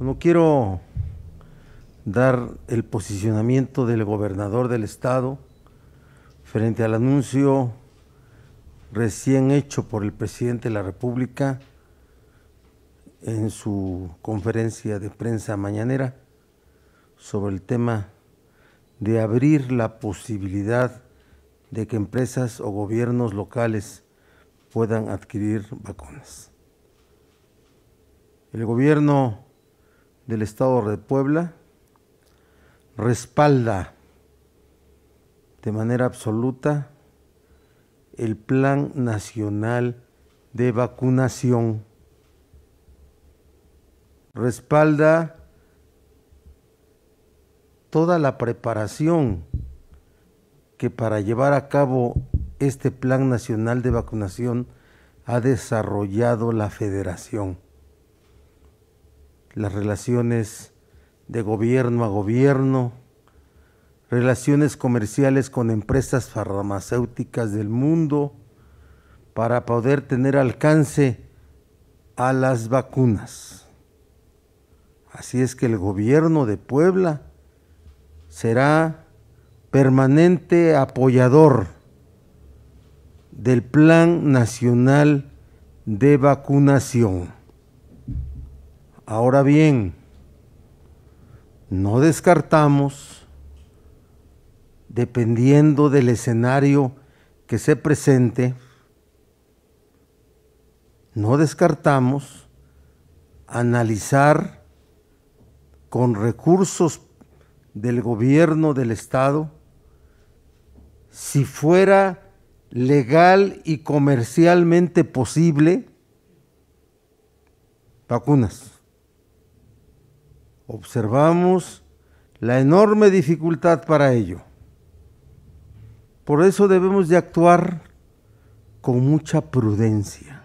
No quiero dar el posicionamiento del gobernador del estado frente al anuncio recién hecho por el presidente de la República en su conferencia de prensa mañanera sobre el tema de abrir la posibilidad de que empresas o gobiernos locales puedan adquirir vacunas. El gobierno del Estado de Puebla respalda de manera absoluta el Plan Nacional de Vacunación. Respalda toda la preparación que para llevar a cabo este Plan Nacional de Vacunación ha desarrollado la Federación las relaciones de gobierno a gobierno, relaciones comerciales con empresas farmacéuticas del mundo para poder tener alcance a las vacunas. Así es que el gobierno de Puebla será permanente apoyador del Plan Nacional de Vacunación. Ahora bien, no descartamos, dependiendo del escenario que se presente, no descartamos analizar con recursos del gobierno del Estado si fuera legal y comercialmente posible vacunas observamos la enorme dificultad para ello. Por eso debemos de actuar con mucha prudencia.